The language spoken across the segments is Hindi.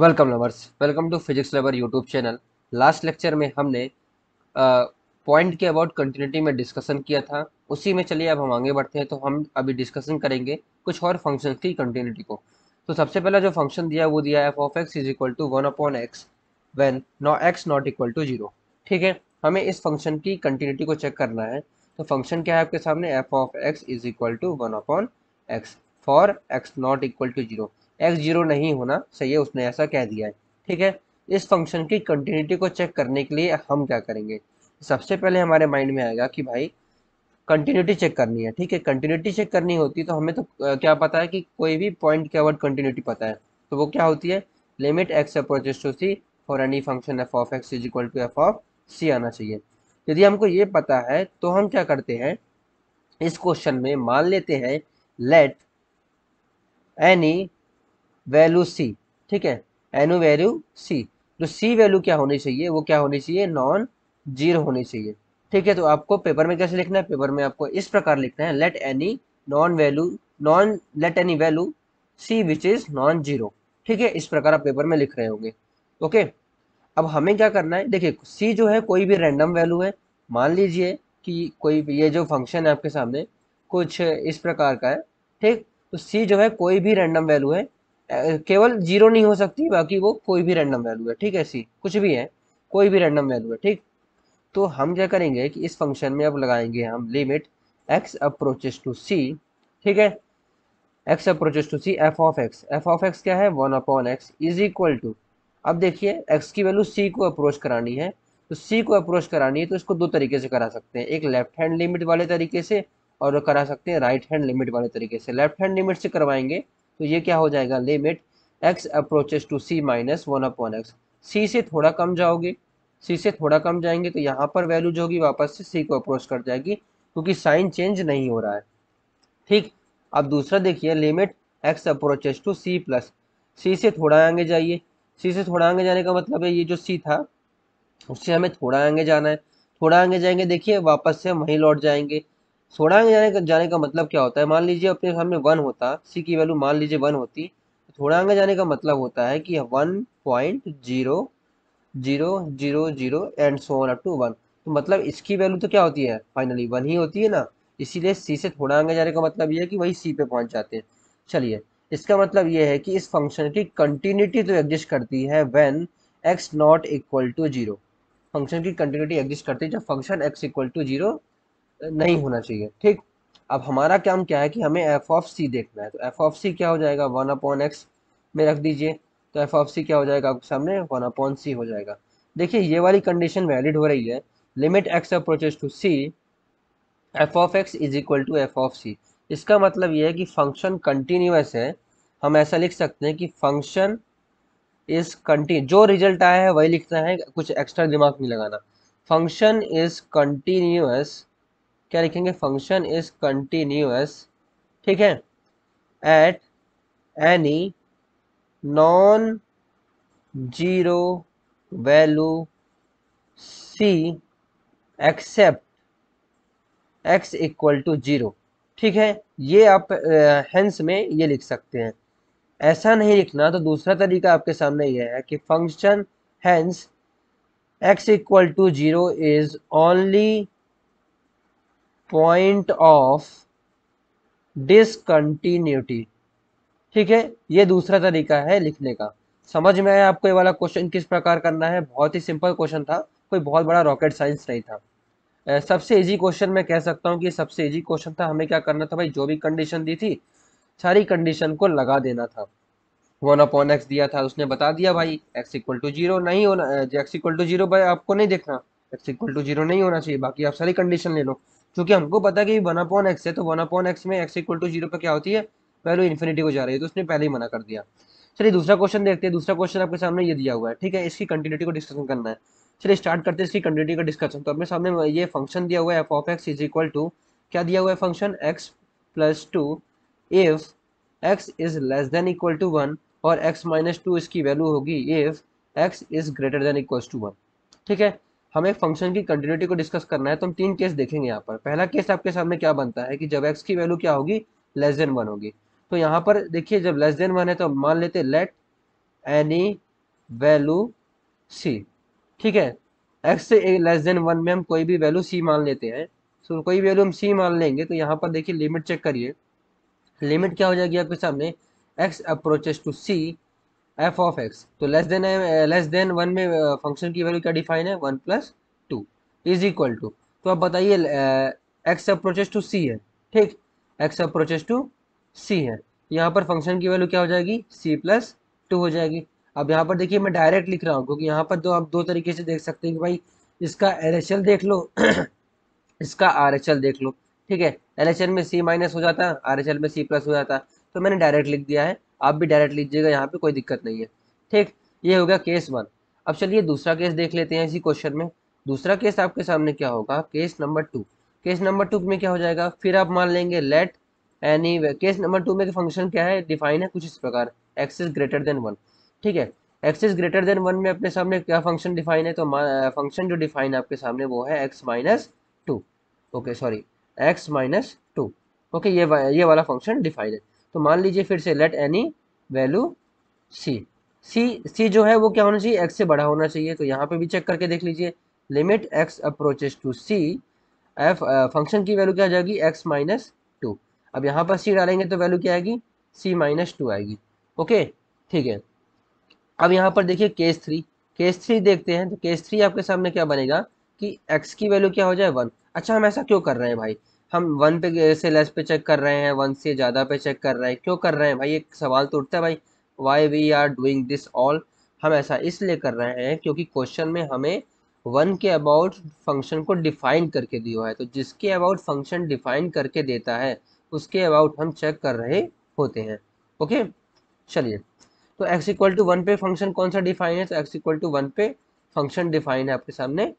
welcome lovers welcome to physics lover YouTube channel last lecture में हमने पॉइंट के अबाउट कंटिन्यूटी में डिस्कशन किया था उसी में चलिए अब हम आगे बढ़ते हैं तो हम अभी डिस्कशन करेंगे कुछ और फंक्शन की कंटिन्यूटी को तो सबसे पहला जो फंक्शन दिया वो दिया F of x is equal to one upon X when no X not equal to zero ठीक है हमें इस फंक्शन की कंटिन्यूटी को चेक करना है तो फंक्शन क्या है आपके सामने F of x is equal to one upon X for X not equal to zero X zero नहीं होना सही है उसने ऐसा कह दिया है ठीक है इस फंक्शन की कंटिन्यूटी को चेक करने के लिए हम क्या करेंगे सबसे पहले हमारे माइंड में आएगा कि भाई कंटिन्यूटी चेक करनी है ठीक है कंटिन्यूटी चेक करनी होती है तो हमें तो क्या पता है कि कोई भी पॉइंट के अवर्ड कंटिन्यूटी पता है तो वो क्या होती है limit x approaches to C for any function F of x is equal to F of C आना चाहिए यदि हमको ये पता है तो हम क्या करते हैं इस क्वेश्चन में मान लेते हैं लेट एनी वैल्यू सी ठीक है एनु वैल्यू सी तो सी वैल्यू क्या होनी चाहिए वो क्या होनी चाहिए नॉन जीरो होनी चाहिए ठीक है तो आपको पेपर में कैसे लिखना है पेपर में आपको इस प्रकार लिखना है let any non value non let any value C which is non zero ठीक है इस प्रकार आप पेपर में लिख रहे होंगे ओके अब हमें क्या करना है देखिए सी जो है कोई भी रैंडम वैल्यू है मान लीजिए कि कोई ये जो फंक्शन है आपके सामने कुछ इस प्रकार का है ठीक तो सी जो है कोई भी रैंडम वैल्यू है केवल जीरो नहीं हो सकती बाकी वो कोई भी रैंडम वैल्यू है ठीक है सी कुछ भी है कोई भी रैंडम वैल्यू है ठीक तो हम क्या करेंगे कि इस फंक्शन में अब लगाएंगे हम limit x approaches to C ठीक है x approaches to C F of X F of x क्या है one upon X is equal to अब देखिए एक्स की वैल्यू सी को अप्रोच करानी है तो सी को अप्रोच करानी है तो इसको दो तरीके से करा सकते हैं एक लेफ्ट हैंड लिमिट वाले तरीके से और करा सकते हैं राइट हैंड लिमिट वाले तरीके से लेफ्ट हैंड लिमिट से करवाएंगे तो ये क्या हो जाएगा limit x approaches to C minus one upon X C से थोड़ा कम जाओगे सी से थोड़ा कम जाएंगे तो यहाँ पर वैल्यू जो होगी वापस से सी को अप्रोच कर जाएगी क्योंकि साइन चेंज नहीं हो रहा है ठीक अब दूसरा देखिए limit x approaches to C plus C से थोड़ा आगे जाइए सी से थोड़ा आगे जाने का मतलब है ये जो सी था उससे हमें थोड़ा आगे जाना है थोड़ा आगे जाएंगे देखिए वापस से हम वहीं लौट जाएंगे थोड़ांग जाने का जाने का मतलब क्या होता है मान लीजिए अपने सामने वन होता सी की वैल्यू मान लीजिए वन होती थोड़ांग जाने का मतलब होता है कि one point zero zero zero zero and so one two one तो मतलब इसकी वैल्यू तो क्या होती है फाइनली वन ही होती है ना इसीलिए सी से थोड़ा आगे जाने का मतलब ये है कि वही सी पे पहुंच जाते हैं चलिए इसका मतलब ये है कि इस फंक्शन की कंटिन्यूटी तो एग्जिस्ट करती है when X not equal to zero function की कंटिन्यूटी एग्जिस्ट करती है जब function X equal to zero नहीं होना चाहिए ठीक अब हमारा काम क्या है कि हमें एफ ऑफ सी देखना है तो एफ ऑफ सी क्या हो जाएगा वन अपॉन एक्स में रख दीजिए तो एफ ऑफ सी क्या हो जाएगा आपके सामने वन अपॉन सी हो जाएगा देखिए ये वाली कंडीशन वैलिड हो रही है limit X approaches to C F of x is equal to F of C इसका मतलब ये है कि फंक्शन कंटिन्यूस है हम ऐसा लिख सकते हैं कि फंक्शन इज कंटिन्यू जो रिजल्ट आया है वही लिखना है कुछ एक्स्ट्रा दिमाग नहीं लगाना फंक्शन इज कंटिन्यूस क्या लिखेंगे फंक्शन इज कंटिन्यूस ठीक है at any non zero value C except X equal to zero ठीक है ये आप हेंस में ये लिख सकते हैं ऐसा नहीं लिखना तो दूसरा तरीका आपके सामने यह है कि function hence X equal to zero is only point of discontinuity ठीक है ये दूसरा तरीका है लिखने का समझ में आया आपको ये वाला क्वेश्चन किस प्रकार करना है बहुत ही सिंपल क्वेश्चन था कोई बहुत बड़ा रॉकेट साइंस नहीं था सबसे इजी क्वेश्चन मैं कह सकता हूँ कि सबसे इजी क्वेश्चन था हमें क्या करना था भाई जो भी कंडीशन दी थी सारी कंडीशन को लगा देना था वन अपॉन एक्स दिया था उसने बता दिया भाई एक्स इक्वल टू जीरो नहीं होना एक्स इक्वल टू जीरो भाई आपको नहीं देखना एक्स इक्वल टू जीरो नहीं होना चाहिए बाकी आप सारी कंडीशन ले लो क्योंकि हमको पता है कि वन अपॉन एक्स है तो वन अपॉन एक्स में एक्स इक्वल टू जीरो पर क्या होती है वैल्यू इन्फिनिटी को जा रही है तो उसने पहले ही मना कर दिया चलिए दूसरा क्वेश्चन देखते हैं दूसरा क्वेश्चन आपके सामने ये दिया हुआ है ठीक है इसकी कंटिन्यूटी को डिस्कशन करना है चलिए स्टार्ट करते हैं इसकी कंटिन्यूटी का डिस्कशन तो अपने सामने ये फंक्शन दिया हुआ है F of x is equal to क्या दिया हुआ है function X plus two if X is less than equal to one और एक्स माइनस टू इसकी वैल्यू होगी if X is greater than equal to one ठीक है हमें फंक्शन की कंटिन्यूटी को डिस्कस करना है तो हम तीन केस देखेंगे यहाँ पर पहला केस आपके सामने क्या बनता है कि जब एक्स की वैल्यू क्या होगी लेस देन वन होगी तो यहाँ पर देखिए जब लेस देन वन है तो मान लेते लेट एनी वैल्यू सी ठीक है एक्स से लेस देन वन में हम कोई भी वैल्यू सी मान लेते हैं सो तो so, कोई वैल्यू हम सी मान लेंगे तो यहाँ पर देखिए लिमिट चेक करिए लिमिट क्या हो जाएगी आपके सामने X approaches to C F of X तो less than less than one में फंक्शन uh, की वैल्यू क्या डिफाइन है one plus two is equal to तो आप बताइए एक्स अप्रोचेस टू सी है ठीक एक्स अप्रोचेस टू सी है यहाँ पर फंक्शन की वैल्यू क्या हो जाएगी सी प्लस टू हो जाएगी अब यहाँ पर देखिए मैं डायरेक्ट लिख रहा हूँ क्योंकि यहाँ पर दो आप दो तरीके से देख सकते हैं कि भाई इसका एल देख लो इसका आर देख लो ठीक है एल में सी माइनस हो जाता है आर में सी प्लस हो जाता तो मैंने डायरेक्ट लिख दिया है आप भी डायरेक्ट लीजिएगा यहाँ पे कोई दिक्कत नहीं है ठीक ये हो गया केस वन अब चलिए दूसरा केस देख लेते हैं इसी क्वेश्चन में दूसरा केस आपके सामने क्या होगा case number two case number two में क्या हो जाएगा फिर आप मान लेंगे let any case number two में फंक्शन क्या है डिफाइन है कुछ इस प्रकार X is greater than one ठीक है x is greater than one में अपने सामने क्या फंक्शन डिफाइन है तो फंक्शन जो डिफाइन आपके सामने वो है X minus two okay sorry X minus two okay ये वा, ये वाला फंक्शन डिफाइन है तो मान लीजिए फिर से let any value C C C जो है वो क्या होना चाहिए एक्स से बड़ा होना चाहिए तो यहाँ पे भी चेक करके देख लीजिए limit x approaches to C F function की वैल्यू क्या आ जाएगी एक्स माइनस टू अब यहाँ पर सी डालेंगे तो वैल्यू क्या आएगी सी माइनस टू आएगी ओके ठीक है अब यहाँ पर देखिए केस थ्री केस थ्री देखते हैं तो केस थ्री आपके सामने क्या बनेगा कि एक्स की वैल्यू क्या हो जाए वन अच्छा हम ऐसा क्यों कर रहे हैं भाई हम वन पे से लेस पे चेक कर रहे हैं वन से ज़्यादा पे चेक कर रहे हैं क्यों कर रहे हैं भाई एक सवाल तो उठता है भाई why we are doing this all हम ऐसा इसलिए कर रहे हैं क्योंकि क्वेश्चन में हमें वन के अबाउट फंक्शन को डिफाइन करके दिया है तो जिसके अबाउट फंक्शन डिफाइन करके देता है उसके अबाउट हम चेक कर रहे होते हैं ओके चलिए तो एक्स इक्वल टू वन पे फंक्शन कौन सा डिफाइन है तो एक्स इक्वल टू वन पे फंक्शन डिफाइन है आपके सामने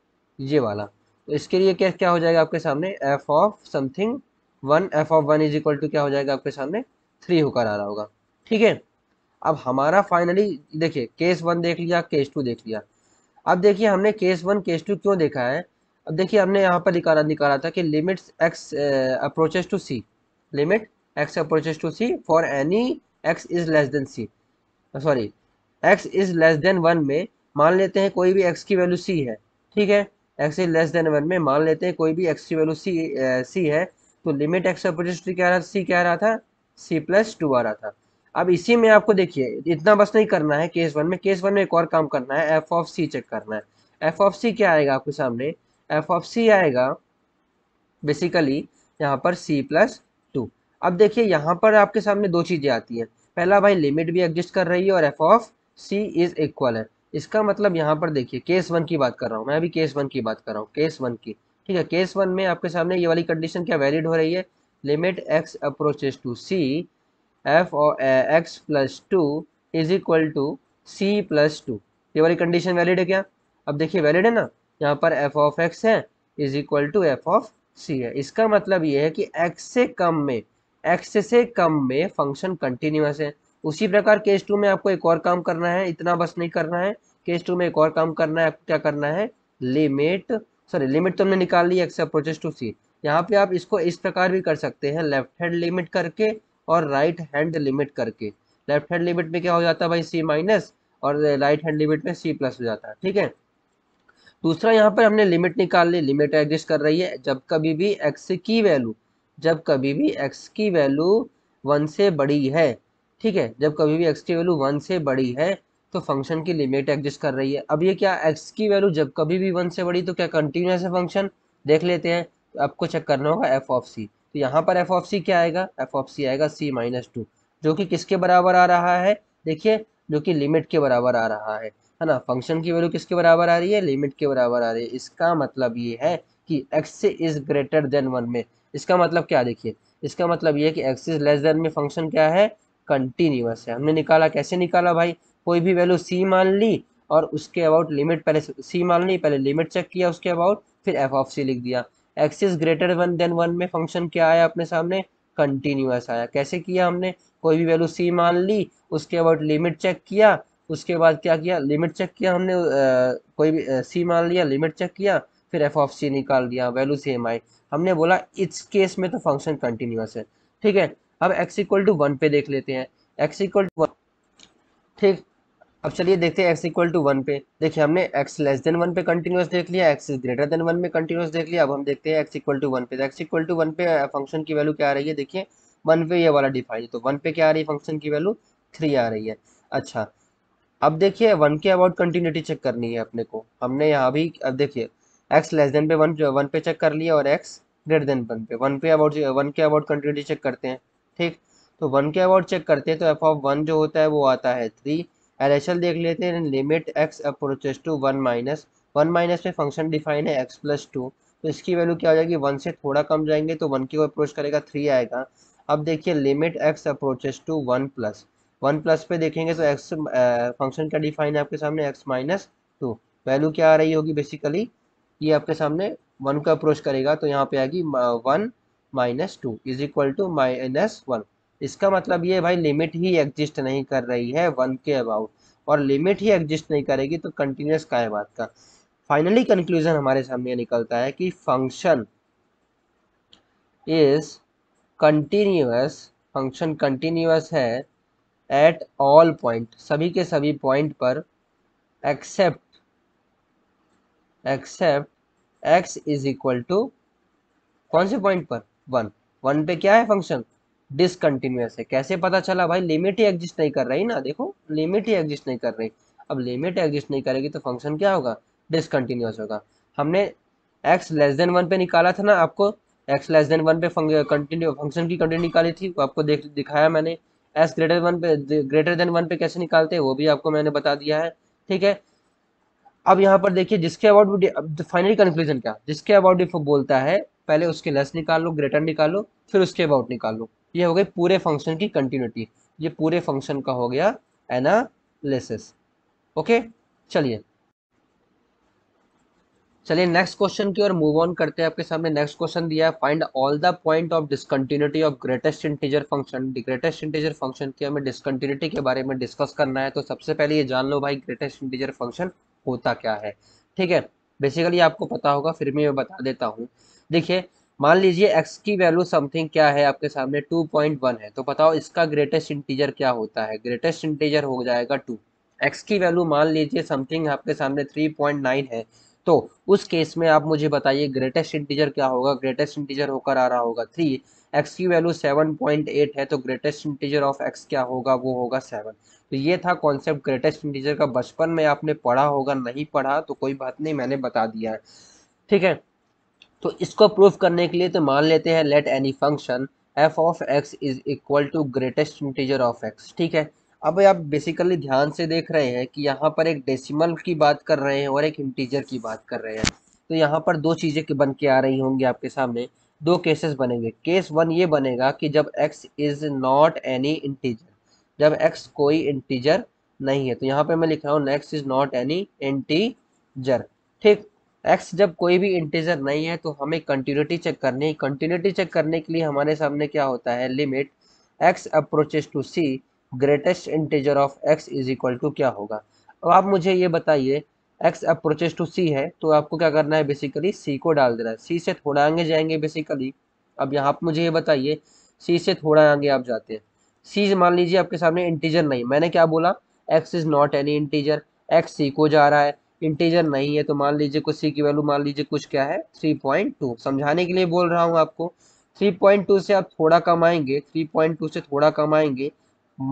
ये वाला तो इसके लिए क्या क्या हो जाएगा आपके सामने F of something one F of one is equal to क्या हो जाएगा आपके सामने थ्री होकर आ रहा होगा ठीक है अब हमारा फाइनली देखिए केस वन देख लिया केस टू देख लिया अब देखिए हमने केस वन केस टू क्यों देखा है अब देखिए हमने यहाँ पर निकाला निकाला था कि limits X approaches to C limit x approaches to C for any X is less than C sorry X is less than one में मान लेते हैं कोई भी एक्स की वैल्यू सी है ठीक है x is less than one में मान लेते हैं कोई भी एक्स की वैल्यू सी सी है तो लिमिट एक्स अपोजिट क्या रहा सी क्या रहा था सी प्लस टू आ रहा था अब इसी में आपको देखिए इतना बस नहीं करना है केस वन में केस वन में एक और काम करना है एफ ऑफ सी चेक करना है एफ ऑफ सी क्या आएगा आपके सामने एफ ऑफ सी आएगा बेसिकली यहाँ पर सी प्लस टू अब देखिए यहाँ पर आपके सामने दो चीज़ें आती हैं पहला भाई लिमिट भी एग्जिस्ट कर रही है और F of C is equal है इसका मतलब यहाँ पर देखिए केस वन की बात कर रहा हूँ मैं अभी केस वन की बात कर रहा हूँ केस वन की ठीक है केस वन में आपके सामने ये वाली कंडीशन क्या वैलिड हो रही है limit x approaches to C F और X plus two is equal to C plus two ये वाली कंडीशन वैलिड है क्या अब देखिए वैलिड है ना यहाँ पर एफ ऑफ एक्स है is equal to F of C है इसका मतलब ये है कि एक्स से कम में एक्स से कम में फंक्शन कंटिन्यूस है उसी प्रकार केस टू में आपको एक और काम करना है इतना बस नहीं करना है केस टू में एक और काम करना है आपको क्या करना है लिमिट सॉरी लिमिट तो हमने निकाल ली एक्स अप्रोचेस टू सी यहाँ पे आप इसको इस प्रकार भी कर सकते हैं लेफ्ट हैंड लिमिट करके और राइट हैंड लिमिट करके लेफ्ट हैंड लिमिट में क्या हो जाता है भाई सी माइनस और राइट हैंड लिमिट में सी प्लस हो जाता है ठीक है दूसरा यहाँ पर हमने लिमिट निकाल ली लिमिट एग्जिस्ट कर रही है जब कभी भी एक्स की वैल्यू जब कभी भी एक्स की वैल्यू वन से बड़ी है ठीक है जब कभी भी एक्स की वैल्यू वन से बड़ी है तो फंक्शन की लिमिट एग्जिस्ट कर रही है अब ये क्या एक्स की वैल्यू जब कभी भी वन से बड़ी तो क्या कंटिन्यूस है फंक्शन देख लेते हैं तो आपको चेक करना होगा एफ ऑफ सी तो यहाँ पर एफ ऑफ सी क्या आएगा एफ ऑफ सी आएगा सी माइनस टू जो कि किसके बराबर आ रहा है देखिए जो कि लिमिट के बराबर आ रहा है है ना फंक्शन की वैल्यू किसके बराबर आ रही है लिमिट के बराबर आ रही है इसका मतलब ये है कि x is greater than one में इसका मतलब क्या देखिए इसका मतलब ये है कि एक्स इज लेस देन में फंक्शन क्या है कंटिन्यूस है हमने निकाला कैसे निकाला भाई कोई भी वैल्यू सी मान ली और उसके अबाउट लिमिट पहले सी मान ली पहले लिमिट चेक किया उसके अबाउट फिर एफ ऑफ सी लिख दिया X is greater one than one में फंक्शन क्या आया अपने सामने कंटिन्यूस आया कैसे किया हमने कोई भी वैल्यू सी मान ली उसके अबाउट लिमिट चेक किया उसके बाद क्या किया लिमिट चेक किया हमने आ, कोई भी सी मान लिया लिमिट चेक किया फिर एफ ऑफ सी निकाल दिया वैल्यू सेम आई हमने बोला इस केस में तो फंक्शन कंटिन्यूस है ठीक है अब एक्स इक्वल टू वन पे देख लेते हैं एक्स इक्वल टू वन ठीक अब चलिए देखते हैं एक्स इक्वल टू वन पे देखिए हमने एक्स लेस देन वन पे कंटिन्यूस देख लिया X is greater than one में कंटिन्यूस देख लिया अब हम देखते हैं एक्स इक्वल टू वन पे एक्स इक्वल टू वन पे फंक्शन की वैल्यू क्या आ रही है देखिए वन पे ये वाला डिफाइन तो वन पे क्या आ रही है फंक्शन की वैल्यू थ्री आ रही है अच्छा अब देखिए वन के अबाउट कंटिन्यूटी चेक करनी है अपने को हमने यहाँ भी अब देखिए एक्स लेस देन पे वन वन पे चेक कर लिया और एक्स ग्रेटर देन वन पे वन पे अबाउट वन के अबाउट कंटिन्यूटी चेक करते हैं ठीक तो वन के अबाउट चेक करते हैं तो एफ ऑफ वन जो होता है वो आता है थ्री एल एच एल देख लेते हैं limit x approaches to one minus one minus में फंक्शन डिफाइन है एक्स प्लस टू तो इसकी वैल्यू क्या हो जाएगी वन से थोड़ा कम जाएंगे तो वन की को अप्रोच करेगा थ्री आएगा अब देखिए limit x approaches to one plus one plus पे देखेंगे तो एक्स फंक्शन का डिफाइन है आपके सामने एक्स माइनस टू वैल्यू क्या आ रही होगी बेसिकली ये आपके सामने वन का अप्रोच करेगा तो यहाँ पे आएगी one minus two is equal to minus one इसका मतलब ये भाई लिमिट ही एग्जिस्ट नहीं कर रही है वन के अबाउट और लिमिट ही एग्जिस्ट नहीं करेगी तो कंटिन्यूस का है बात का फाइनली कंक्लूजन हमारे सामने निकलता है कि function is continuous function continuous है एट ऑल पॉइंट सभी के सभी पॉइंट पर except except X is equal to कौन से पॉइंट पर वन वन पे क्या है फंक्शन डिसकंटिन्यूस है कैसे पता चला भाई लिमिट ही एग्जिस्ट नहीं कर रही ना देखो लिमिट ही एग्जिस्ट नहीं कर रही अब लिमिट एग्जिस्ट नहीं करेगी तो फंक्शन क्या होगा डिसकंटिन्यूस होगा हमने एक्स लेस देन वन पे निकाला था ना आपको एक्स लेस देन वन पे कंटिन्यू फंक्शन की कंटिन्यू निकाली थी आपको देख दिखाया मैंने एक्स ग्रेटर वन पे ग्रेटर देन वन पे कैसे निकालते हैं वो भी आपको मैंने बता दिया है ठीक है अब यहाँ पर देखिए जिसके अबाउट फाइनली कंक्लूजन क्या जिसके अबाउट बोलता है पहले उसके लेस निकाल लो ग्रेटर निकालो फिर उसके अबाउट निकालो ये हो गई पूरे फंक्शन की कंटिन्यूटी ये पूरे फंक्शन का हो गया एनालिसिस ओके चलिए चलिए नेक्स्ट क्वेश्चन की ओर मूव ऑन करते हैं आपके सामने नेक्स्ट क्वेश्चन दिया है find all the point of discontinuity of greatest integer function greatest integer function की हमें डिसकंटिन्यूटी के बारे में डिस्कस करना है तो सबसे पहले ये जान लो भाई ग्रेटेस्ट इंटीजर फंक्शन होता क्या है ठीक है बेसिकली आपको पता होगा फिर भी मैं बता देता हूँ देखिए मान लीजिए एक्स की वैल्यू समथिंग क्या है आपके सामने टू पॉइंट वन है तो बताओ इसका ग्रेटेस्ट इंटीजर क्या होता है ग्रेटेस्ट इंटीजर हो जाएगा 2 x की वैल्यू मान लीजिए समथिंग आपके सामने 3.9 है तो उस केस में आप मुझे बताइए ग्रेटेस्ट इंटीजर क्या होगा ग्रेटेस्ट इंटीजर होकर आ रहा होगा थ्री एक्स की वैल्यू सेवन पॉइंट एट है तो ग्रेटेस्ट इंटीजर ऑफ एक्स क्या होगा वो होगा सेवन तो ये था कॉन्सेप्ट ग्रेटेस्ट इंटीजर का बचपन में आपने पढ़ा होगा नहीं पढ़ा तो कोई बात नहीं मैंने बता दिया है ठीक है तो इसको प्रूफ करने के लिए तो मान लेते हैं let any function F of x is equal to greatest integer of x ठीक है अब आप बेसिकली ध्यान से देख रहे हैं कि यहाँ पर एक डेसिमल की बात कर रहे हैं और एक इंटीजर की बात कर रहे हैं तो यहाँ पर दो चीज़ें के बन के आ रही होंगी आपके सामने दो केसेस बनेंगे केस वन ये बनेगा कि जब x is not any integer जब x कोई इंटीजर नहीं है तो यहाँ पे मैं लिख रहा हूँ next is not any integer ठीक एक्स जब कोई भी इंटीजर नहीं है तो हमें कंटिन्यूटी चेक करनी है कंटिन्यूटी चेक करने के लिए हमारे सामने क्या होता है limit x approaches to c greatest integer of x is equal to क्या होगा अब आप मुझे ये बताइए एक्स अप्रोचेस टू सी है तो आपको क्या करना है बेसिकली सी को डाल देना है सी से थोड़ा आगे जाएंगे बेसिकली अब यहाँ आप मुझे ये बताइए सी से थोड़ा आगे आप जाते हैं सी मान लीजिए आपके सामने इंटीजर नहीं मैंने क्या बोला x is not any integer x c को जा रहा है इंटीजर नहीं है तो मान लीजिए कुछ सी की वैल्यू मान लीजिए कुछ क्या है थ्री पॉइंट टू समझाने के लिए बोल रहा हूँ आपको थ्री पॉइंट टू से आप थोड़ा कम आएंगे थ्री पॉइंट टू से थोड़ा कम आएंगे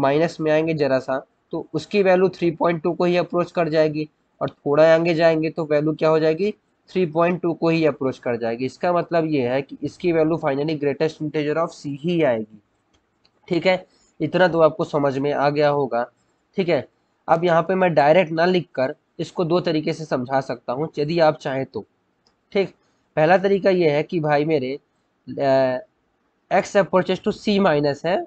माइनस में आएंगे जरा सा तो उसकी वैल्यू थ्री पॉइंट टू को ही अप्रोच कर जाएगी और थोड़ा आगे जाएंगे तो वैल्यू क्या हो जाएगी थ्री पॉइंट टू को ही अप्रोच कर जाएगी इसका मतलब ये है कि इसकी value finally greatest integer of c ही आएगी ठीक है इतना तो आपको समझ में आ गया होगा ठीक है अब यहाँ पे मैं डायरेक्ट ना लिख कर इसको दो तरीके से समझा सकता हूँ यदि आप चाहें तो ठीक पहला तरीका ये है कि भाई मेरे x approaches to C minus है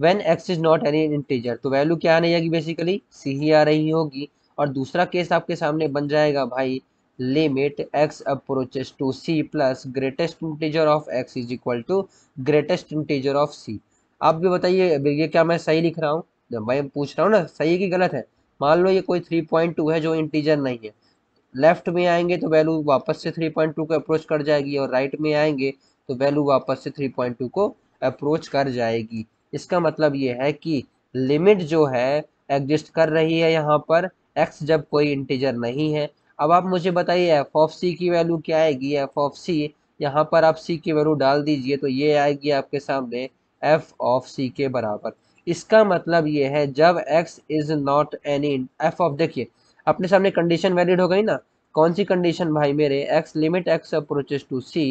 when x is not any integer तो वैल्यू क्या आने जाएगी बेसिकली सी ही आ रही होगी और दूसरा केस आपके सामने बन जाएगा भाई limit x approaches to C plus greatest integer of x is equal to greatest integer of c आप भी बताइए ये क्या मैं सही लिख रहा हूँ मैं पूछ रहा हूँ ना सही है कि गलत है मान लो ये कोई थ्री पॉइंट टू है जो इंटीजर नहीं है लेफ्ट में आएंगे तो वैल्यू वापस से थ्री पॉइंट टू को अप्रोच कर जाएगी और राइट में आएंगे तो वैल्यू वापस से थ्री पॉइंट टू को अप्रोच कर जाएगी इसका मतलब ये है कि लिमिट जो है एग्जिस्ट कर रही है यहाँ पर एक्स जब कोई इंटीजर नहीं है अब आप मुझे बताइए एफ ऑफ सी की वैल्यू क्या आएगी एफ ऑफ सी यहाँ पर आप सी की वैल्यू डाल दीजिए तो ये आएगी आपके सामने एफ ऑफ सी के बराबर इसका मतलब ये है जब x is not any f of देखिए अपने सामने कंडीशन वैलिड हो गई ना कौन सी कंडीशन भाई मेरे x limit x approaches to c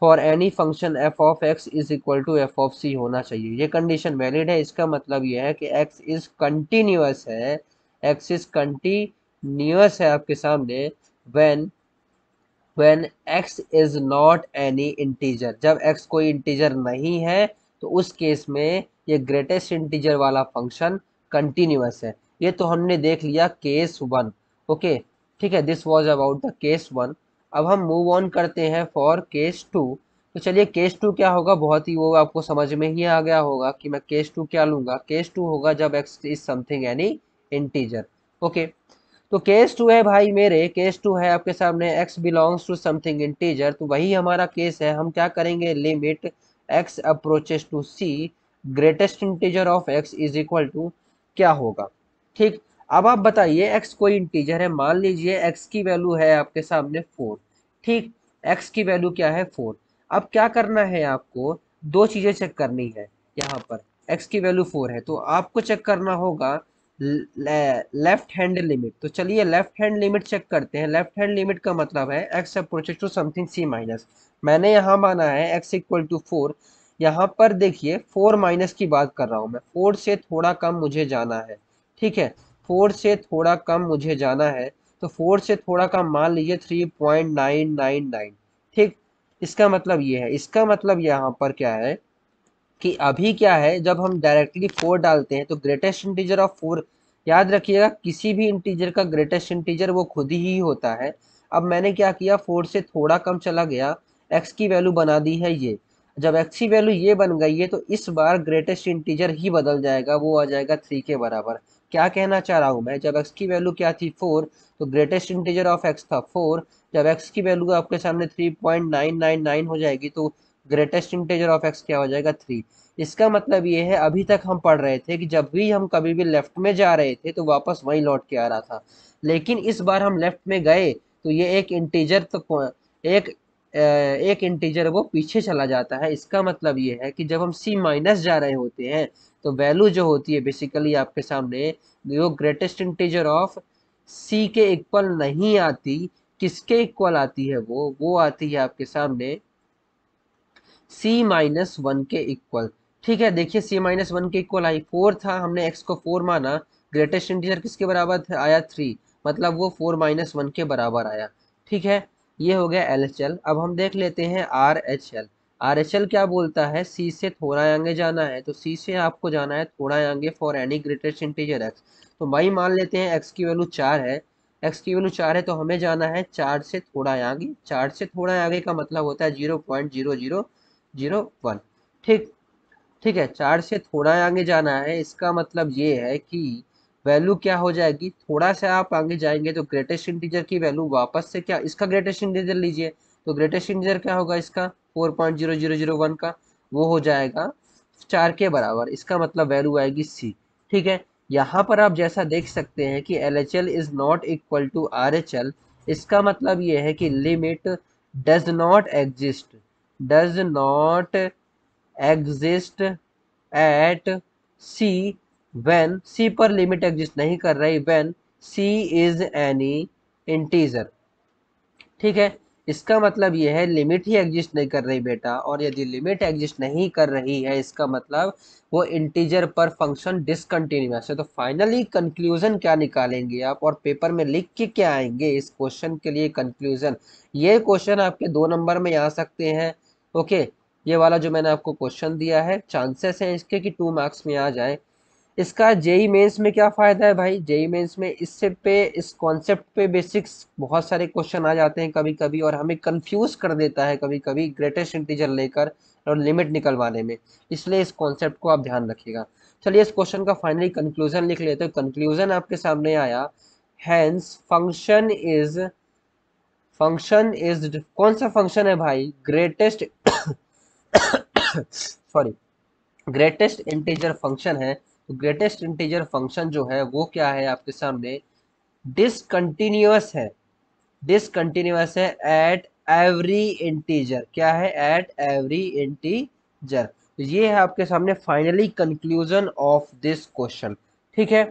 for any function F of x is equal to F of c होना चाहिए ये कंडीशन वैलिड है इसका मतलब ये है कि एक्स इज कंटिन्यूस है एक्स इज कंटिन्यूस है आपके सामने when when x is not any integer जब एक्स कोई इंटीजर नहीं है तो उस केस में ये ग्रेटेस्ट इंटीजर वाला फंक्शन कंटिन्यूस है ये तो हमने देख लिया केस वन ओके ठीक है this was about the case one अब हम मूव ऑन करते हैं फॉर केस टू तो चलिए केस टू क्या होगा बहुत ही वो आपको समझ में ही आ गया होगा कि मैं केस टू क्या लूंगा केस टू होगा जब x is something any integer okay तो केस टू है भाई मेरे केस टू है आपके सामने x belongs to something integer तो वही हमारा केस है हम क्या करेंगे limit x approaches to c greatest integer of x is equal to क्या होगा ठीक अब आप बताइए एक्स कोई इंटीजर है मान लीजिए एक्स की वैल्यू है आपके सामने फोर ठीक एक्स की वैल्यू क्या है फोर अब क्या करना है आपको दो चीज़ें चेक करनी है यहाँ पर एक्स की वैल्यू फोर है तो आपको चेक करना होगा लेफ्ट हैंड लिमिट तो चलिए लेफ्ट हैंड लिमिट चेक करते हैं लेफ्ट हैंड लिमिट का मतलब है x approaches to something c minus मैंने यहाँ माना है एक्स इक्वल टू फोर यहाँ पर देखिए फोर माइनस की बात कर रहा हूँ मैं फोर से थोड़ा कम मुझे जाना है ठीक है फोर से थोड़ा कम मुझे जाना है तो फोर से थोड़ा कम मान लीजिए three point nine nine nine ठीक इसका मतलब ये है इसका मतलब यहाँ पर क्या है कि अभी क्या है जब हम डायरेक्टली फोर डालते हैं तो ग्रेटेस्ट इंटीजर ऑफ फोर याद रखिएगा किसी भी इंटीजर का ग्रेटेस्ट इंटीजर वो खुद ही होता है अब मैंने क्या किया फोर से थोड़ा कम चला गया एक्स की वैल्यू बना दी है ये जब एक्स की वैल्यू ये बन गई है तो इस बार ग्रेटेस्ट इंटीजर ही बदल जाएगा वो आ जाएगा थ्री के बराबर क्या कहना चाह रहा हूँ मैं जब एक्स की वैल्यू क्या थी फोर तो ग्रेटेस्ट इंटीजर ऑफ एक्स था फोर जब एक्स की वैल्यू आपके सामने three point nine nine nine हो जाएगी तो ग्रेटेस्ट इंटीजर ऑफ एक्स क्या हो जाएगा थ्री इसका मतलब ये है अभी तक हम पढ़ रहे थे कि जब भी हम कभी भी लेफ्ट में जा रहे थे तो वापस वहीं लौट के आ रहा था लेकिन इस बार हम लेफ्ट में गए तो ये एक इंटीजर तो एक एक इंटीजर वो पीछे चला जाता है इसका मतलब ये है कि जब हम सी माइनस जा रहे होते हैं तो वैल्यू जो होती है बेसिकली आपके सामने वो ग्रेटेस्ट इंटीजर ऑफ सी के इक्वल नहीं आती किसके इक्वल आती है वो वो आती है आपके सामने सी माइनस वन के इक्वल ठीक है देखिए सी माइनस वन के इक्वल आई फोर था हमने एक्स को फोर माना ग्रेटेस्ट इंटीजर किसके बराबर आया थ्री मतलब वो फोर माइनस वन के बराबर आया ठीक है ये हो गया एल एच एल अब हम देख लेते हैं R H L R H L क्या बोलता है सी से थोड़ा आगे जाना है तो सी से आपको जाना है थोड़ा आगे for any greatest integer x तो भाई मान लेते हैं एक्स की वैल्यू चार है एक्स की वैल्यू चार है तो हमें जाना है चार से थोड़ा आगे चार से थोड़ा आगे का मतलब होता है zero point zero zero zero one ठीक ठीक है चार से थोड़ा आगे जाना है इसका मतलब ये है कि वैल्यू क्या हो जाएगी थोड़ा सा आप आगे जाएंगे तो ग्रेटेस्ट इंटीजर की वैल्यू वापस से क्या इसका ग्रेटेस्ट इंटीजर लीजिए तो ग्रेटेस्ट इंटीजर क्या होगा इसका four point zero zero zero one का वो हो जाएगा चार के बराबर इसका मतलब वैल्यू आएगी सी ठीक है यहाँ पर आप जैसा देख सकते हैं कि L H L is not equal to R H L इसका मतलब ये है कि limit does not exist does not exist at c when c पर लिमिट एग्जिस्ट नहीं कर रही when c is any integer ठीक है इसका मतलब यह है लिमिट ही एग्जिस्ट नहीं कर रही बेटा और यदि लिमिट एग्जिस्ट नहीं कर रही है इसका मतलब वो इंटीजर पर फंक्शन डिसकंटिन्यूस है तो फाइनली कंक्लूजन क्या निकालेंगे आप और पेपर में लिख के क्या आएंगे इस क्वेश्चन के लिए कंक्लूजन ये क्वेश्चन आपके दो नंबर में आ सकते हैं ओके ये वाला जो मैंने आपको क्वेश्चन दिया है चांसेस है इसके कि टू मार्क्स में आ जाए इसका जेई मेंस में क्या फ़ायदा है भाई जेई मेंस में इससे पे इस कॉन्सेप्ट पे बेसिक्स बहुत सारे क्वेश्चन आ जाते हैं कभी कभी और हमें कंफ्यूज कर देता है कभी कभी ग्रेटेस्ट इंटीजर लेकर और लिमिट निकलवाने में इसलिए इस कॉन्सेप्ट को आप ध्यान रखिएगा चलिए इस क्वेश्चन का फाइनली कंक्लूजन लिख लेते हैं कंक्लूजन आपके सामने आया hence function is function is कौन सा फंक्शन है भाई greatest sorry greatest integer function है तो ग्रेटेस्ट इंटीजर फंक्शन जो है वो क्या है आपके सामने डिसकंटिन्यूस है डिसकंटिन्यूस है एट एवरी इंटीजर क्या है एट एवरी इंटीजर ये है आपके सामने finally conclusion of this question ठीक है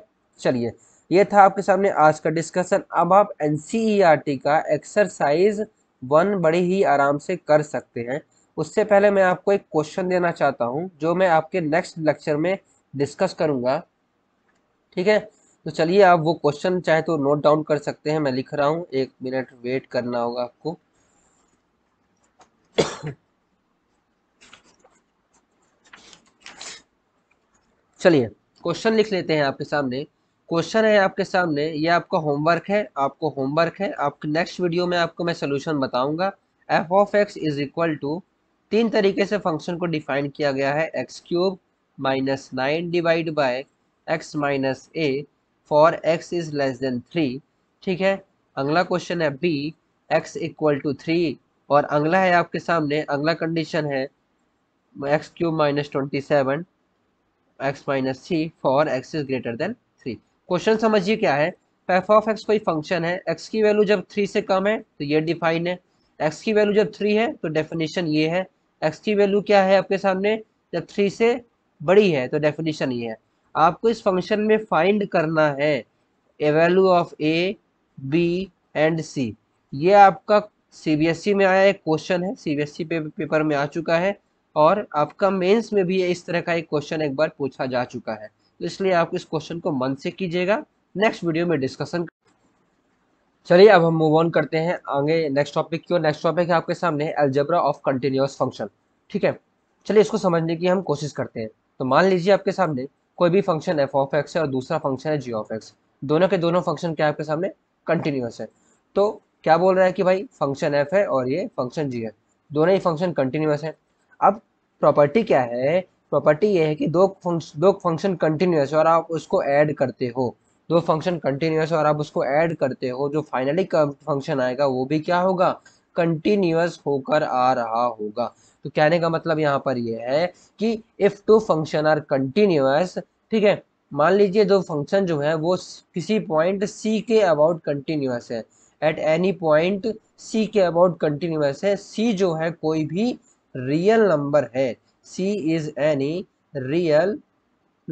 चलिए ये था आपके सामने आज का डिस्कशन अब आप एन e का एक्सरसाइज वन बड़े ही आराम से कर सकते हैं उससे पहले मैं आपको एक क्वेश्चन देना चाहता हूं जो मैं आपके नेक्स्ट लेक्चर में डिस्कस करूंगा ठीक है तो चलिए आप वो क्वेश्चन चाहे तो नोट डाउन कर सकते हैं मैं लिख रहा हूं एक मिनट वेट करना होगा आपको चलिए क्वेश्चन लिख लेते हैं आपके सामने क्वेश्चन है आपके सामने ये आपका होमवर्क है आपको होमवर्क है आपके नेक्स्ट वीडियो में आपको मैं सोल्यूशन बताऊंगा f of x is equal to तीन तरीके से फंक्शन को डिफाइन किया गया है x cube minus nine divide by x minus a for x is less than three ठीक है अगला क्वेश्चन है b x equal to three और अगला है आपके सामने अगला कंडीशन है x cube minus twenty seven x minus three for x is greater than three question समझिए क्या है एफ ऑफ एक्स कोई फंक्शन है एक्स की वैल्यू जब थ्री से कम है तो ये डिफाइन है एक्स की वैल्यू जब थ्री है तो डेफिनेशन ये है एक्स की वैल्यू क्या है आपके सामने जब थ्री से बड़ी है तो डेफिनेशन ये है आपको इस फंक्शन में फाइंड करना है a value of a b and c ये आपका सीबीएसई e में आया एक क्वेश्चन है सीबीएसई e पे, पेपर में आ चुका है और आपका मेंस में भी इस तरह का एक क्वेश्चन एक बार पूछा जा चुका है तो इसलिए आप इस क्वेश्चन को मन से कीजिएगा नेक्स्ट वीडियो में डिस्कशन चलिए अब हम मूव ऑन करते हैं आगे नेक्स्ट टॉपिक की नेक्स्ट टॉपिक है आपके सामने एल्जेब्रा ऑफ कंटिन्यूस फंक्शन ठीक है चलिए इसको समझने की हम कोशिश करते हैं तो मान लीजिए आपके सामने कोई भी फंक्शन एफ ऑफ एक्स है और दूसरा फंक्शन है जी ऑफ एक्स दोनों के दोनों फंक्शन क्या आपके सामने कंटिन्यूस है तो क्या बोल रहा है कि भाई फंक्शन एफ है और ये फंक्शन जी है दोनों ही फंक्शन कंटिन्यूस है अब प्रॉपर्टी क्या है प्रॉपर्टी ये है कि दो फंक्शन दो फंक्शन कंटिन्यूस है और आप उसको ऐड करते हो दो फंक्शन कंटिन्यूस है और आप उसको ऐड करते हो जो फाइनली फंक्शन आएगा वो भी क्या होगा कंटिन्यूस होकर आ रहा होगा तो कहने का मतलब यहाँ पर यह है कि if two function are continuous ठीक है मान लीजिए दो फंक्शन जो है वो किसी पॉइंट सी के अबाउट कंटिन्यूस है एट एनी पॉइंट सी के अबाउट कंटिन्यूस है सी जो है कोई भी रियल नंबर है c is any real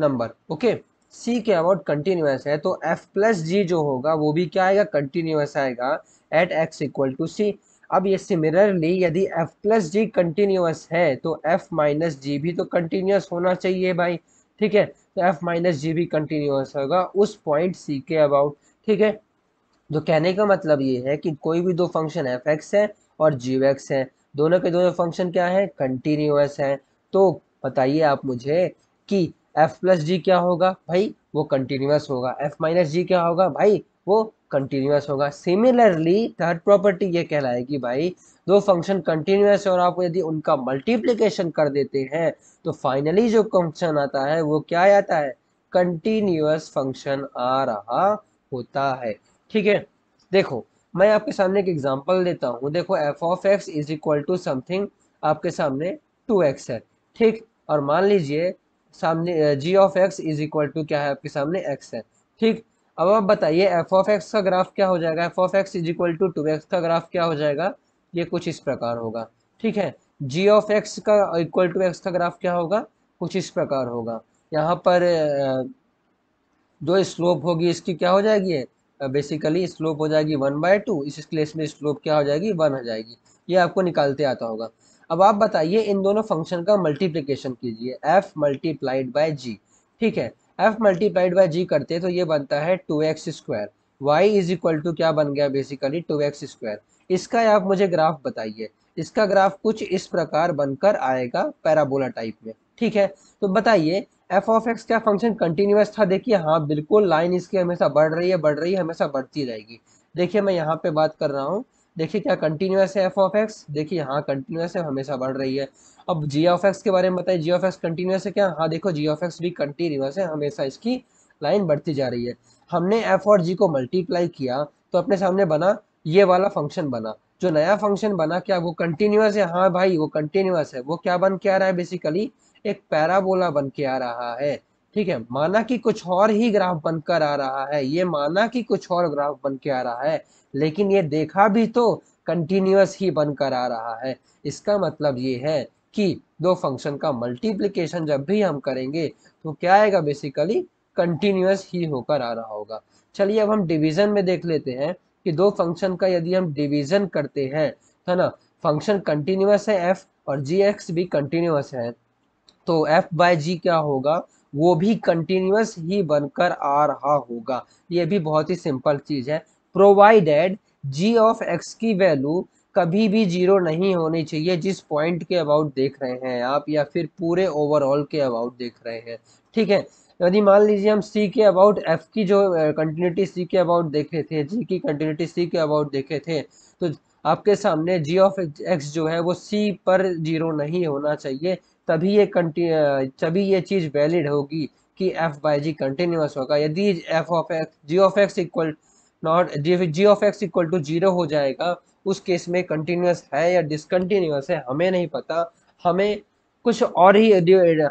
number okay c के अबाउट कंटिन्यूस है तो एफ प्लस जी जो होगा वो भी क्या आएगा कंटिन्यूस आएगा at x equal to c अब ये सिमिलरली यदि f प्लस जी कंटिन्यूस है तो f माइनस जी भी तो कंटिन्यूस होना चाहिए भाई ठीक है तो f माइनस जी भी कंटिन्यूस होगा उस पॉइंट c के अबाउट ठीक है तो कहने का मतलब ये है कि कोई भी दो फंक्शन एफ एक्स है और जी एक्स है दोनों के दोनों फंक्शन क्या है कंटिन्यूस है तो बताइए आप मुझे कि f प्लस जी क्या होगा भाई वो कंटिन्यूस होगा f माइनस जी क्या होगा भाई वो कंटिन्यूस होगा सिमिलरली थर्ड प्रॉपर्टी ये कहलाएगी भाई दो फंक्शन कंटिन्यूस और आप यदि उनका मल्टीप्लीकेशन कर देते हैं तो फाइनली जो फंक्शन आता है वो क्या आता है कंटिन्यूस फंक्शन आ रहा होता है ठीक है देखो मैं आपके सामने एक एग्जाम्पल देता हूँ देखो f of x is equal to something आपके सामने टू एक्स है ठीक और मान लीजिए सामने g of x is equal to क्या है आपके सामने एक्स है ठीक अब आप बताइए एफ ऑफ एक्स का ग्राफ क्या हो जाएगा f of x is equal to two x का ग्राफ क्या हो जाएगा ये कुछ इस प्रकार होगा ठीक है जी ऑफ एक्स का इक्वल टू एक्स का ग्राफ क्या होगा कुछ इस प्रकार होगा यहाँ पर जो स्लोप होगी इसकी क्या हो जाएगी बेसिकली स्लोप हो जाएगी वन बाय टू इस केस में स्लोप क्या हो जाएगी वन हो जाएगी ये आपको निकालते आता होगा अब आप बताइए इन दोनों फंक्शन का मल्टीप्लीकेशन कीजिए एफ मल्टीप्लाइड बाय जी ठीक है एफ मल्टीप्लाइड बाई जी करते हैं तो ये बनता है two x square y is equal to क्या बन गया बेसिकली टू एक्स स्क्वायर इसका आप मुझे ग्राफ बताइए इसका ग्राफ कुछ इस प्रकार बनकर आएगा पैराबोला टाइप में ठीक है तो बताइए एफ ऑफ एक्स क्या फंक्शन कंटिन्यूस था देखिए हाँ बिल्कुल लाइन इसकी हमेशा बढ़ रही है बढ़ रही है हमेशा बढ़ती जाएगी देखिए मैं यहाँ पे बात कर रहा हूँ देखिए क्या कंटिन्यूस है एफ ऑफ एक्स देखिए हाँ कंटिन्यूस है हमेशा बढ़ रही है अब जी ऑफ एक्स के बारे में बताइए जी ऑफ एक्स कंटिन्यूस है क्या हाँ देखो जी ऑफ एक्स भी कंटिन्यूस है हमेशा इसकी लाइन बढ़ती जा रही है हमने एफ और जी को मल्टीप्लाई किया तो अपने सामने बना ये वाला फंक्शन बना जो नया फंक्शन बना क्या वो कंटिन्यूस है हाँ भाई वो कंटिन्यूस है वो क्या बन के आ रहा है बेसिकली एक पैराबोला बन के आ रहा है ठीक है माना कि कुछ और ही ग्राफ बनकर आ रहा है ये माना कि कुछ और ग्राफ बन के आ रहा है लेकिन ये देखा भी तो कंटिन्यूस ही बनकर आ रहा है इसका मतलब ये है कि दो फंक्शन का मल्टीप्लीकेशन जब भी हम करेंगे तो क्या आएगा बेसिकली कंटिन्यूस ही होकर आ रहा होगा चलिए अब हम डिवीजन में देख लेते हैं कि दो फंक्शन का यदि हम डिवीजन करते हैं तो है ना फंक्शन कंटिन्यूस है एफ और जी एक्स भी कंटिन्यूस है तो एफ बाय जी क्या होगा वो भी कंटिन्यूस ही बनकर आ रहा होगा ये भी बहुत ही सिंपल चीज़ है प्रोवाइडेड जी ऑफ एक्स की वैल्यू कभी भी जीरो नहीं होनी चाहिए जिस पॉइंट के अबाउट देख रहे हैं आप या फिर पूरे ओवरऑल के अबाउट देख रहे हैं ठीक है यदि मान लीजिए हम सी के अबाउट एफ की जो कंटिन्यूटी सी के अबाउट देखे थे जी की कंटिन्यूटी सी के अबाउट देखे थे तो आपके सामने जी ऑफ एक्स जो है वो सी पर जीरो नहीं होना चाहिए तभी ये तभी ये चीज़ वैलिड होगी कि एफ बाई जी कंटिन्यूस होगा यदि f of x g of x equal not g of x equal to zero हो जाएगा उस केस में कंटिन्यूस है या डिसकंटिन्यूस है हमें नहीं पता हमें कुछ और ही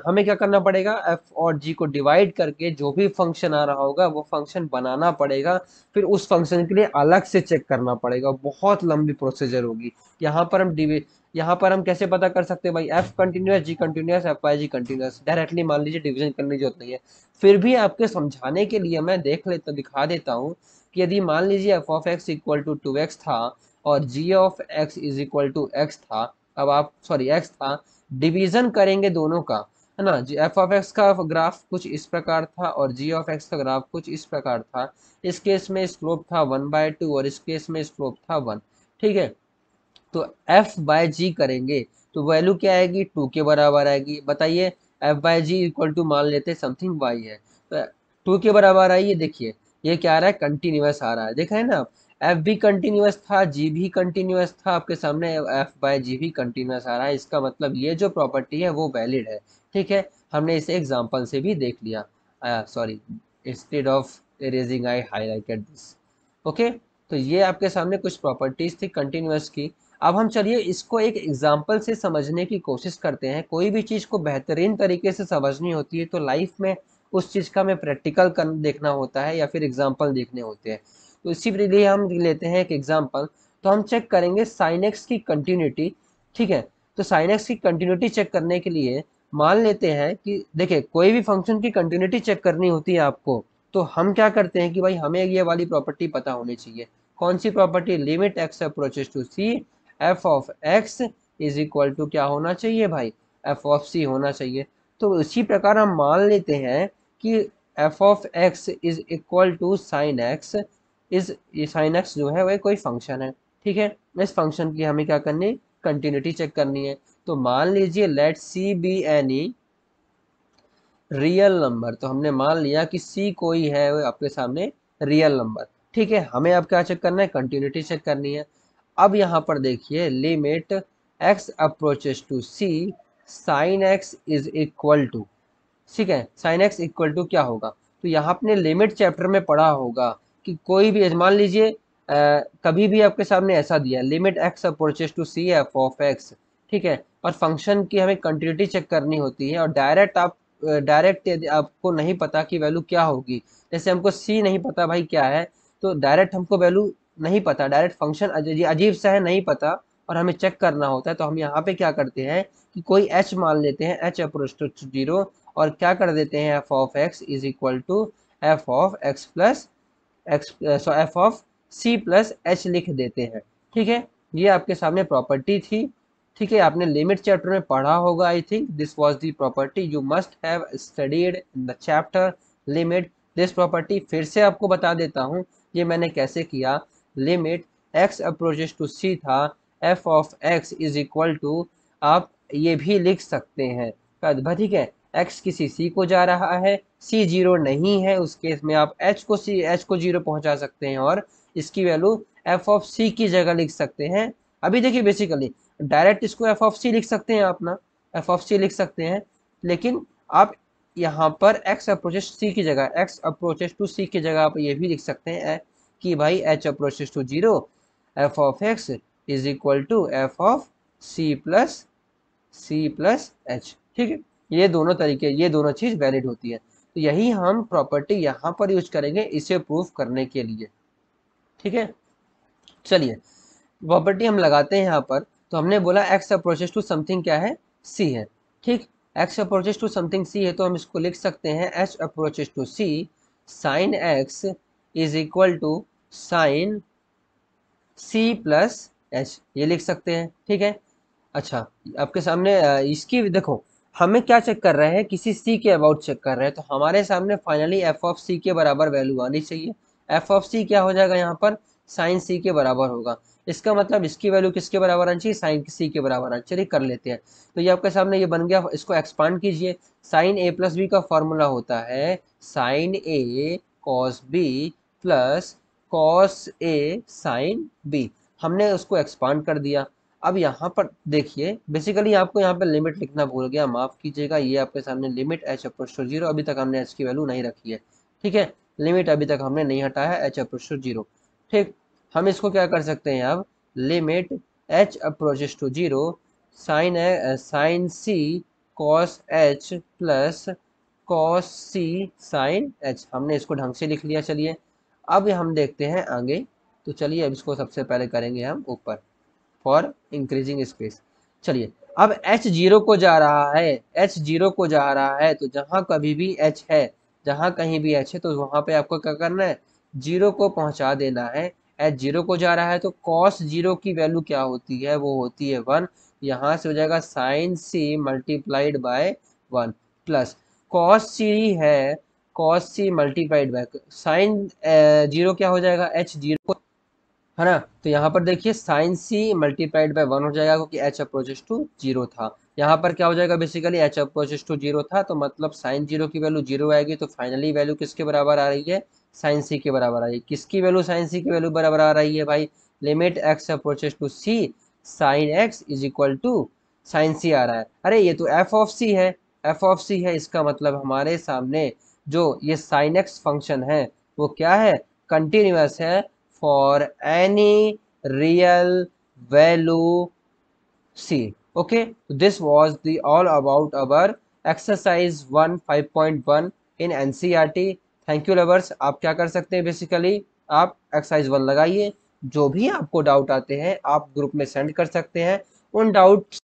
हमें क्या करना पड़ेगा एफ और जी को डिवाइड करके जो भी फंक्शन आ रहा होगा वो फंक्शन बनाना पड़ेगा फिर उस फंक्शन के लिए अलग से चेक करना पड़ेगा बहुत लंबी प्रोसीजर होगी यहाँ पर हम डिवे यहाँ पर हम कैसे पता कर सकते हैं भाई f continuous g continuous f by g continuous directly मान लीजिए डिविजन करने की जरूरत नहीं है फिर भी आपके समझाने के लिए मैं देख लेता दिखा देता हूँ कि यदि मान लीजिए f of x equal to two x था और g of x is equal to x था अब आप सॉरी एक्स था डिवीजन करेंगे दोनों का है ना जी एफ ऑफ एक्स का ग्राफ कुछ इस प्रकार था और जी ऑफ एक्स का ग्राफ कुछ इस प्रकार था इस केस में स्लोप था वन बाय टू और इस केस में स्लोप था वन ठीक है तो एफ बाय जी करेंगे तो वैल्यू क्या आएगी टू के बराबर आएगी बताइए f by g equal to मान लेते समथिंग वाई है तो टू के बराबर आई ये देखिए ये क्या आ रहा है कंटिन्यूस आ रहा है देखा है ना एफ भी कंटिन्यूस था जी भी कंटिन्यूस था आपके सामने एफ बाय जी भी कंटिन्यूस आ रहा है इसका मतलब ये जो प्रॉपर्टी है वो वैलिड है ठीक है हमने इसे एग्जाम्पल से भी देख लिया sorry instead of raising I highlighted this okay तो ये आपके सामने कुछ प्रॉपर्टीज थी कंटिन्यूस की अब हम चलिए इसको एक एग्जाम्पल से समझने की कोशिश करते हैं कोई भी चीज़ को बेहतरीन तरीके से समझनी होती है तो लाइफ में उस चीज़ का हमें प्रैक्टिकल कर देखना होता है या फिर एग्जाम्पल देखने होते हैं तो इसी के लिए हम लेते हैं एक एग्जाम्पल तो हम चेक करेंगे साइनेक्स की कंटिन्यूटी ठीक है तो साइनेक्स की कंटिन्यूटी चेक करने के लिए मान लेते हैं कि देखिए कोई भी फंक्शन की कंटिन्यूटी चेक करनी होती है आपको तो हम क्या करते हैं कि भाई हमें ये वाली प्रॉपर्टी पता होनी चाहिए कौन सी property limit x approaches to C F of x is equal to क्या होना चाहिए भाई एफ ऑफ सी होना चाहिए तो इसी प्रकार हम मान लेते हैं कि f of x is equal to sine x is sine x जो है वह कोई फंक्शन है ठीक है इस फंक्शन की हमें क्या करनी कंटिन्यूटी चेक करनी है तो मान लीजिए let c be any real number तो हमने मान लिया कि सी कोई है आपके सामने रियल नंबर ठीक है हमें अब क्या चेक करना है कंटिन्यूटी चेक करनी है अब यहाँ पर देखिए limit x approaches to C sine x is equal to ठीक है साइन एक्स इक्वल टू क्या होगा तो यहाँ आपने लिमिट चैप्टर में पढ़ा होगा कि कोई भी मान लीजिए कभी भी आपके सामने ऐसा दिया limit x approaches to C F of x ठीक है और फंक्शन की हमें कंटिन्यूटी चेक करनी होती है और डायरेक्ट आप डायरेक्ट यदि आपको नहीं पता कि वैल्यू क्या होगी जैसे हमको सी नहीं पता भाई क्या है तो डायरेक्ट हमको वैल्यू नहीं पता डायरेक्ट फंक्शन अजीब सा है नहीं पता और हमें चेक करना होता है तो हम यहाँ पे क्या करते हैं कि कोई एच मान लेते हैं एच अप्रोच टू जीरो और क्या कर देते हैं f of x is equal to F of x plus x so f of c plus h लिख देते हैं ठीक है ये आपके सामने प्रॉपर्टी थी ठीक है आपने लिमिट चैप्टर में पढ़ा होगा I think this was the property you must have studied in the chapter limit this property फिर से आपको बता देता हूँ ये मैंने कैसे किया limit x approaches to c था f of x is equal to आप ये भी लिख सकते हैं तो ठीक है एक्स किसी सी को जा रहा है सी जीरो नहीं है उस केस में आप एच को सी एच को जीरो पहुंचा सकते हैं और इसकी वैल्यू एफ ऑफ सी की जगह लिख सकते हैं अभी देखिए बेसिकली डायरेक्ट इसको एफ ऑफ सी लिख सकते हैं आप ना एफ ऑफ सी लिख सकते हैं लेकिन आप यहाँ पर एक्स अप्रोचेस सी की जगह एक्स अप्रोचेस टू सी की जगह आप ये भी लिख सकते हैं कि भाई h approaches to zero f of x is equal to F of c plus c plus h ठीक है ये दोनों तरीके ये दोनों चीज़ वैलिड होती है तो यही हम प्रॉपर्टी यहां पर यूज करेंगे इसे प्रूफ करने के लिए ठीक है चलिए प्रॉपर्टी हम लगाते हैं यहाँ पर तो हमने बोला एक्स अप्रोचेस टू समथिंग क्या है सी है ठीक x approaches to something c है तो हम इसको लिख सकते हैं h approaches to C sine x is equal to sine c plus h ये लिख सकते हैं ठीक है अच्छा आपके सामने इसकी देखो हमें क्या चेक कर रहे हैं किसी सी के अबाउट चेक कर रहे हैं तो हमारे सामने फाइनली एफ ऑफ सी के बराबर वैल्यू आनी चाहिए एफ ऑफ सी क्या हो जाएगा यहाँ पर साइन सी के बराबर होगा इसका मतलब इसकी वैल्यू किसके बराबर आनी चाहिए साइन सी के बराबर आनी चाहिए कर लेते हैं तो ये आपके सामने ये बन गया इसको एक्सपांड कीजिए साइन ए प्लस बी का फॉर्मूला होता है sine A cos B plus cos A sine B हमने उसको एक्सपांड कर दिया अब यहाँ पर देखिए बेसिकली आपको यहाँ पर लिमिट लिखना भूल गया माफ़ कीजिएगा ये आपके सामने limit H approach to zero अभी तक हमने एच की वैल्यू नहीं रखी है ठीक है लिमिट अभी तक हमने नहीं हटाया है एच अप्रोच टू जीरो ठीक हम इसको क्या कर सकते हैं अब limit H approaches to zero sine sine C cos H plus cos C sine H हमने इसको ढंग से लिख लिया चलिए अब हम देखते हैं आगे तो चलिए अब इसको सबसे पहले करेंगे हम ऊपर फॉर इंक्रीजिंग स्पेस चलिए अब एच जीरो को जा रहा है एच जीरो को जा रहा है तो जहां कभी भी एच है जहां कहीं भी एच है तो वहां पे आपको क्या करना है जीरो को पहुंचा देना है एच जीरो को जा रहा है तो कॉस जीरो की वैल्यू क्या होती है वो होती है वन यहां से हो जाएगा sine C multiplied by one plus cos C है cos C multiplied by sine zero क्या हो जाएगा एच जीरो है ना तो यहाँ पर देखिए sine C multiplied by one हो जाएगा क्योंकि एच अप्रोचेस टू जीरो था यहाँ पर क्या हो जाएगा basically H approaches to zero था तो मतलब साइन जीरो की वैल्यू जीरो आएगी तो फाइनली वैल्यू किसके बराबर आ रही है साइन सी के बराबर आ रही है किसकी वैल्यू साइन सी की वैल्यू बराबर आ रही है भाई limit x approaches to C sine x is equal to sine C आ रहा है अरे ये तो एफ ऑफ सी है एफ ऑफ सी है इसका मतलब हमारे सामने जो ये साइन एक्स फंक्शन है वो क्या है कंटिन्यूस है real value C okay this was this all about our exercise one five point one in T thank you lovers आप क्या कर सकते हैं बेसिकली आप एक्सरसाइज वन लगाइए जो भी आपको डाउट आते हैं आप ग्रुप में सेंड कर सकते हैं उन डाउट